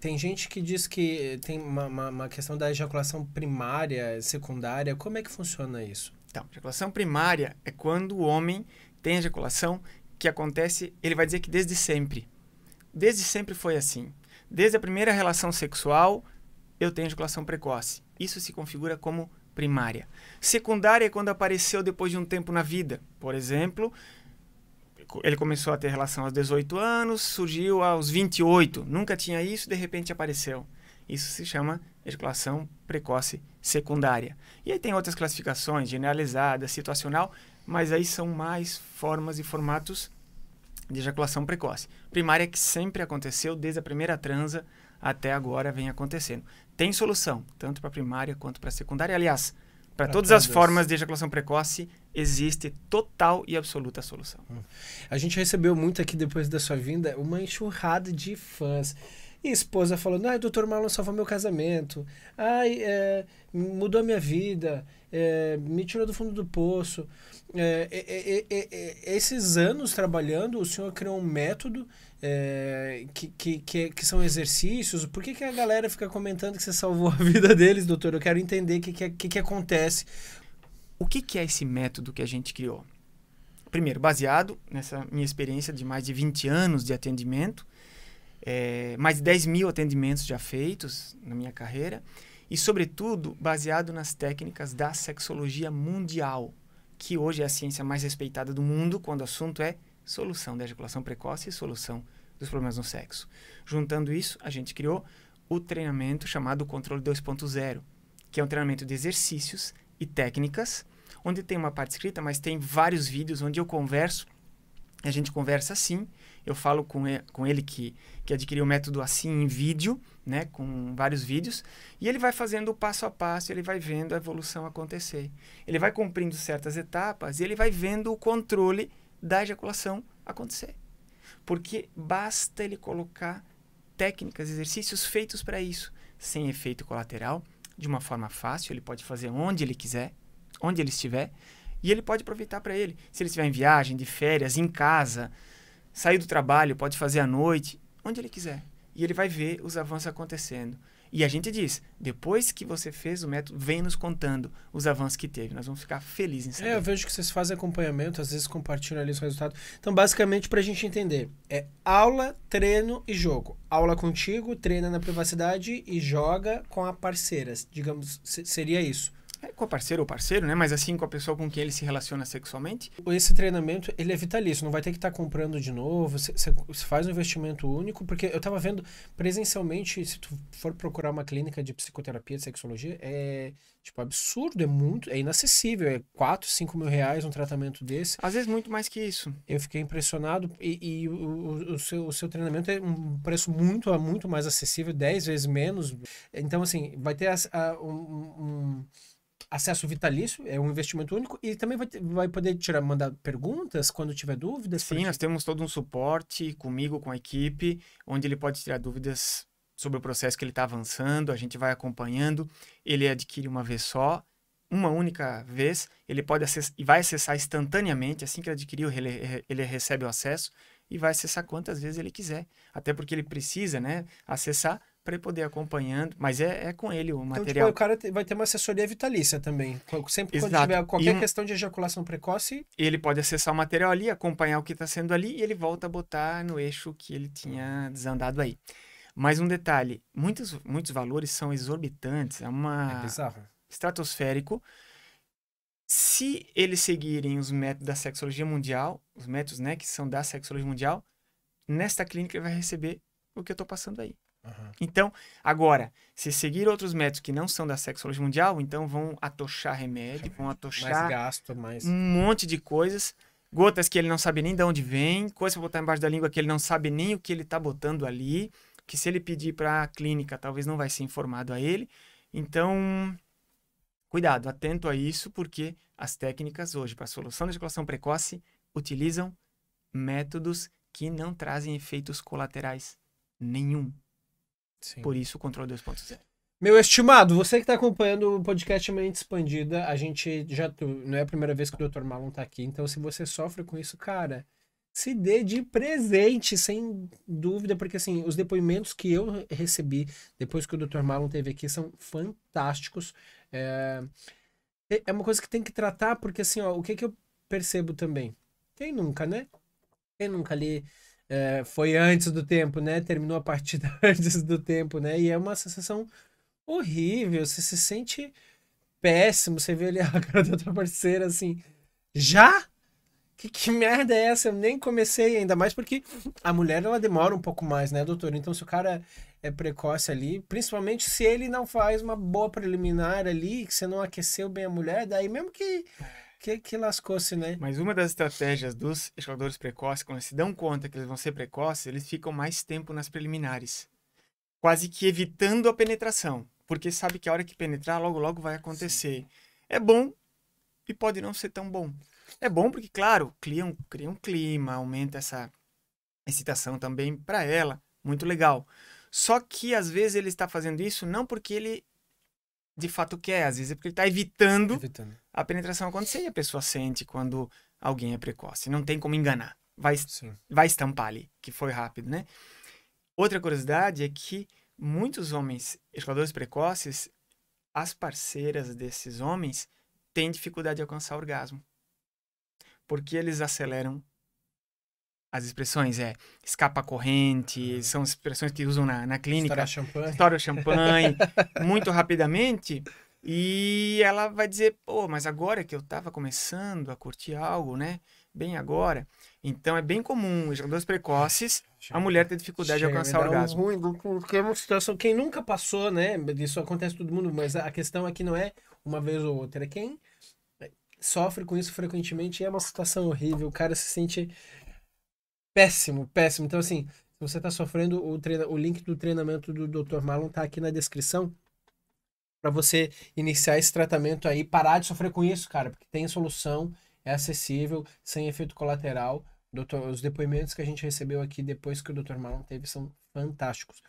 Tem gente que diz que tem uma, uma, uma, questão da ejaculação primária, secundária. Como é que funciona isso? Então, ejaculação primária é quando o homem tem ejaculação que acontece, ele vai dizer que desde sempre. Desde sempre foi assim. Desde a primeira relação sexual, eu tenho ejaculação precoce. Isso se configura como primária. Secundária é quando apareceu depois de um tempo na vida. Por exemplo, ele começou a ter relação aos 18 anos, surgiu aos 28. Nunca tinha isso, de repente apareceu. Isso se chama ejaculação precoce secundária. E aí tem outras classificações, generalizada, situacional, mas aí são mais formas e formatos de ejaculação precoce. Primária que sempre aconteceu, desde a primeira transa até agora vem acontecendo. Tem solução, tanto para primária quanto para secundária. Aliás, para todas as formas de ejaculação precoce, existe total e absoluta solução. Hum. A gente recebeu muito aqui depois da sua vinda uma enxurrada de fãs. E a esposa falando: ah, doutor Marlon salvou meu casamento, ai, é, mudou a minha vida, é, me tirou do fundo do poço. É, é, é, é esses anos trabalhando, o senhor criou um método que, que, que, que, são exercícios. Por que, que a galera fica comentando que você salvou a vida deles, doutor? Eu quero entender o que, que, que, que acontece. O que, que é esse método que a gente criou? Primeiro, baseado nessa minha experiência de mais de 20 anos de atendimento, é, mais de 10 mil atendimentos já feitos na minha carreira e, sobretudo, baseado nas técnicas da sexologia mundial, que hoje é a ciência mais respeitada do mundo quando o assunto é solução da ejaculação precoce e solução dos problemas no sexo. Juntando isso, a gente criou o treinamento chamado Controle 2.0, que é um treinamento de exercícios e técnicas, onde tem uma parte escrita, mas tem vários vídeos onde eu converso, a gente conversa assim, eu falo com ele, com ele que, que adquiriu o método assim em vídeo, né, com vários vídeos, e ele vai fazendo o passo a passo, ele vai vendo a evolução acontecer. Ele vai cumprindo certas etapas e ele vai vendo o controle da ejaculação acontecer. Porque basta ele colocar técnicas, exercícios feitos para isso, sem efeito colateral, de uma forma fácil, ele pode fazer onde ele quiser, onde ele estiver, e ele pode aproveitar para ele. Se ele estiver em viagem, de férias, em casa, sair do trabalho, pode fazer à noite, onde ele quiser. E ele vai ver os avanços acontecendo. E a gente diz, depois que você fez o método, vem nos contando os avanços que teve. Nós vamos ficar felizes em saber. É, eu vejo que vocês fazem acompanhamento, às vezes compartilham ali os resultados. Então, basicamente, para a gente entender, é aula, treino e jogo. Aula contigo, treina na privacidade e joga com a parceira. Digamos, seria isso é com a parceira ou parceiro, né? Mas assim, com a pessoa com quem ele se relaciona sexualmente. Esse treinamento, ele é vitalício, não vai ter que estar tá comprando de novo, você faz um investimento único, porque eu estava vendo presencialmente, se tu for procurar uma clínica de psicoterapia, de sexologia, é tipo absurdo, é muito, é inacessível, é 4, 5 mil reais um tratamento desse. Às vezes muito mais que isso. Eu fiquei impressionado e, e o, o, seu, o seu treinamento é um preço muito, muito mais acessível, 10 vezes menos. Então, assim, vai ter a, a um, um acesso vitalício, é um investimento único, e também vai, vai poder tirar, mandar perguntas quando tiver dúvidas? Sim, nós temos todo um suporte comigo, com a equipe, onde ele pode tirar dúvidas sobre o processo que ele está avançando, a gente vai acompanhando, ele adquire uma vez só, uma única vez, ele pode acessar, e vai acessar instantaneamente, assim que ele adquiriu, ele, ele recebe o acesso, e vai acessar quantas vezes ele quiser, até porque ele precisa né, acessar para ele poder acompanhando, mas é, é com ele o material. Então, tipo, o cara vai ter uma assessoria vitalícia também. Sempre quando Exato. tiver qualquer questão de ejaculação precoce. Ele pode acessar o material ali, acompanhar o que está sendo ali e ele volta a botar no eixo que ele tinha desandado aí. Mas um detalhe: muitos, muitos valores são exorbitantes, é uma. É bizarro. Estratosférico. Se eles seguirem os métodos da sexologia mundial, os métodos né, que são da sexologia mundial, nesta clínica ele vai receber o que eu estou passando aí. Então, agora, se seguir outros métodos que não são da sexologia mundial, então vão atochar remédio, vão atochar mais gasto, mais... um monte de coisas, gotas que ele não sabe nem de onde vem, coisas para botar embaixo da língua que ele não sabe nem o que ele está botando ali, que se ele pedir para a clínica, talvez não vai ser informado a ele. Então, cuidado, atento a isso, porque as técnicas hoje para solução da ejaculação precoce utilizam métodos que não trazem efeitos colaterais nenhum. Sim. Por isso o controle 2.0. Meu estimado, você que está acompanhando o podcast Mente Expandida, a gente já. Não é a primeira vez que o Dr. Malon está aqui, então se você sofre com isso, cara, se dê de presente, sem dúvida, porque assim, os depoimentos que eu recebi depois que o Dr. Malon teve aqui são fantásticos. É, é uma coisa que tem que tratar, porque assim, ó, o que, que eu percebo também? Quem nunca, né? Quem nunca ali é, foi antes do tempo, né? Terminou a partida antes do tempo, né? E é uma sensação horrível. Você se sente péssimo. Você vê ali a cara da tua parceira assim, já? Que, que merda é essa? Eu nem comecei ainda mais porque a mulher ela demora um pouco mais, né, doutor? Então se o cara é precoce ali, principalmente se ele não faz uma boa preliminar ali, que você não aqueceu bem a mulher, daí mesmo que que, que lascou-se, né? Mas uma das estratégias dos escaladores precoces, quando eles se dão conta que eles vão ser precoces, eles ficam mais tempo nas preliminares, quase que evitando a penetração, porque sabe que a hora que penetrar, logo, logo vai acontecer. Sim. É bom e pode não ser tão bom. É bom porque, claro, cria um, cria um clima, aumenta essa excitação também para ela, muito legal. Só que às vezes ele está fazendo isso não porque ele de fato quer, é. às vezes é porque ele está evitando, evitando, a penetração acontecer e a pessoa sente quando alguém é precoce. Não tem como enganar. Vai, vai estampar ali, que foi rápido, né? Outra curiosidade é que muitos homens ejaculadores precoces, as parceiras desses homens têm dificuldade de alcançar o orgasmo. Porque eles aceleram as expressões é escapa corrente, uhum. são expressões que usam na, na clínica. História champanhe. História champanhe, muito rapidamente. E ela vai dizer, pô, mas agora que eu estava começando a curtir algo, né? Bem agora. Então é bem comum, jogadores precoces, a mulher ter dificuldade Chega, de alcançar o orgasmo. Um ruim, porque é uma situação, quem nunca passou, né? Isso acontece todo mundo, mas a questão aqui é não é uma vez ou outra, é quem é, sofre com isso frequentemente é uma situação horrível, o cara se sente péssimo, péssimo. Então, assim, se você está sofrendo, o, treina... o link do treinamento do Dr. Marlon está aqui na descrição para você iniciar esse tratamento aí, parar de sofrer com isso, cara, porque tem solução, é acessível, sem efeito colateral. Doutor, os depoimentos que a gente recebeu aqui depois que o Dr. Marlon teve são fantásticos.